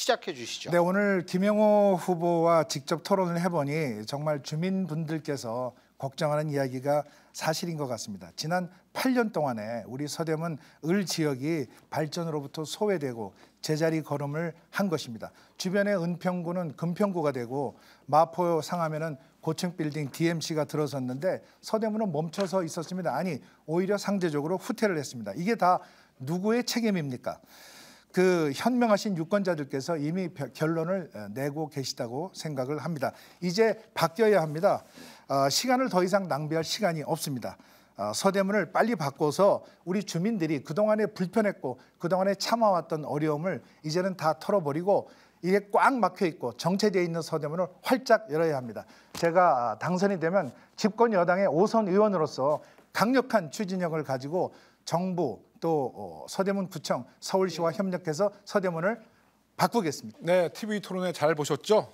시작해 주시죠. 네, 오늘 김영호 후보와 직접 토론을 해보니 정말 주민분들께서 걱정하는 이야기가 사실인 것 같습니다. 지난 8년 동안에 우리 서대문 을 지역이 발전으로부터 소외되고 제자리 걸음을 한 것입니다. 주변의 은평구는 금평구가 되고 마포 상하면은 고층 빌딩 DMC가 들어섰는데 서대문은 멈춰서 있었습니다. 아니 오히려 상대적으로 후퇴를 했습니다. 이게 다 누구의 책임입니까? 그 현명하신 유권자들께서 이미 결론을 어, 내고 계시다고 생각을 합니다. 이제 바뀌어야 합니다. 어, 시간을 더 이상 낭비할 시간이 없습니다. 어, 서대문을 빨리 바꿔서 우리 주민들이 그동안에 불편했고 그동안에 참아왔던 어려움을 이제는 다 털어버리고 이게 꽉 막혀 있고 정체되어 있는 서대문을 활짝 열어야 합니다. 제가 아, 당선이 되면 집권 여당의 오선 의원으로서 강력한 추진력을 가지고 정부, 또 어, 서대문 구청, 서울시와 네. 협력해서 서대문을 바꾸겠습니다. 네, TV 토론회 잘 보셨죠?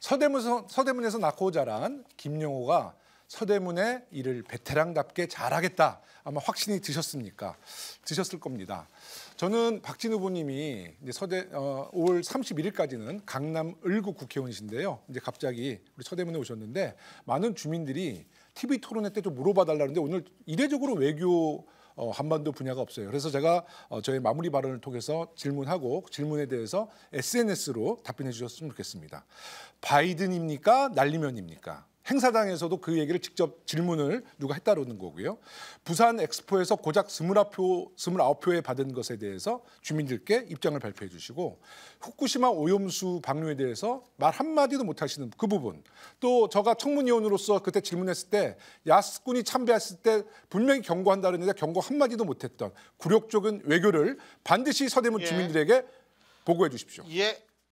서대문에서, 서대문에서 낳고 자란 김용호가 서대문의 일을 베테랑답게 잘하겠다. 아마 확신이 드셨습니까? 드셨을 겁니다. 저는 박진 후보님이 이제 서대 어, 5월 31일까지는 강남 을구 국회의원이신데요. 이제 갑자기 우리 서대문에 오셨는데 많은 주민들이 TV 토론회 때좀 물어봐 달라는데 오늘 이례적으로 외교 어, 한반도 분야가 없어요. 그래서 제가 어, 저의 마무리 발언을 통해서 질문하고 질문에 대해서 SNS로 답변해 주셨으면 좋겠습니다. 바이든입니까? 날리면입니까? 행사장에서도 그 얘기를 직접 질문을 누가 했다 그러는 거고요. 부산 엑스포에서 고작 29표, 29표에 받은 것에 대해서 주민들께 입장을 발표해 주시고 후쿠시마 오염수 방류에 대해서 말 한마디도 못 하시는 그 부분 또 저가 청문위원으로서 그때 질문했을 때야스꾼이 참배했을 때 분명히 경고한다 그랬는데 경고 한마디도 못했던 굴욕 적인 외교를 반드시 서대문 예. 주민들에게 보고해 주십시오. 예.